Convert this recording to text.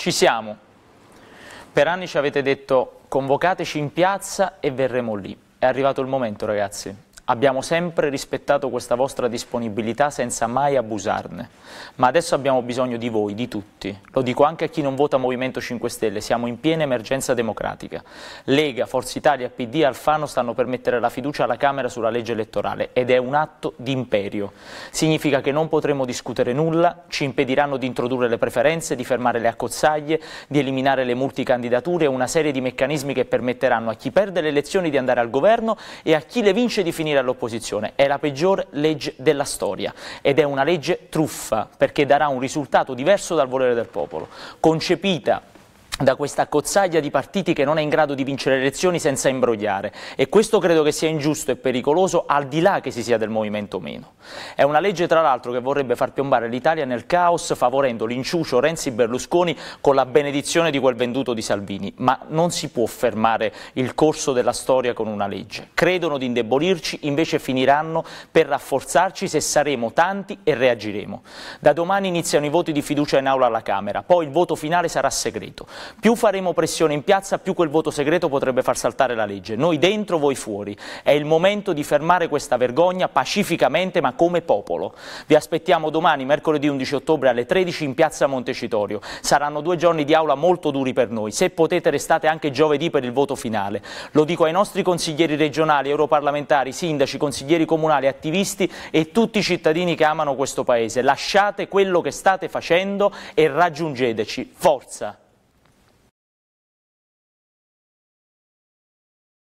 ci siamo. Per anni ci avete detto convocateci in piazza e verremo lì. È arrivato il momento ragazzi. Abbiamo sempre rispettato questa vostra disponibilità senza mai abusarne, ma adesso abbiamo bisogno di voi, di tutti. Lo dico anche a chi non vota Movimento 5 Stelle, siamo in piena emergenza democratica. Lega, Forza Italia, PD e Alfano stanno per mettere la fiducia alla Camera sulla legge elettorale ed è un atto di imperio. Significa che non potremo discutere nulla, ci impediranno di introdurre le preferenze, di fermare le accozzaglie, di eliminare le multicandidature e una serie di meccanismi che permetteranno a chi perde le elezioni di andare al governo e a chi le vince di finire all'opposizione. È la peggior legge della storia ed è una legge truffa perché darà un risultato diverso dal volere del popolo, concepita da questa cozzaglia di partiti che non è in grado di vincere le elezioni senza imbrogliare e questo credo che sia ingiusto e pericoloso al di là che si sia del movimento o meno. È una legge tra l'altro che vorrebbe far piombare l'Italia nel caos favorendo l'inciucio Renzi-Berlusconi con la benedizione di quel venduto di Salvini, ma non si può fermare il corso della storia con una legge. Credono di indebolirci, invece finiranno per rafforzarci se saremo tanti e reagiremo. Da domani iniziano i voti di fiducia in aula alla Camera, poi il voto finale sarà segreto. Più faremo pressione in piazza, più quel voto segreto potrebbe far saltare la legge. Noi dentro, voi fuori. È il momento di fermare questa vergogna pacificamente ma come popolo. Vi aspettiamo domani, mercoledì 11 ottobre alle 13 in piazza Montecitorio. Saranno due giorni di aula molto duri per noi. Se potete restate anche giovedì per il voto finale. Lo dico ai nostri consiglieri regionali, europarlamentari, sindaci, consiglieri comunali, attivisti e tutti i cittadini che amano questo Paese. Lasciate quello che state facendo e raggiungeteci. Forza!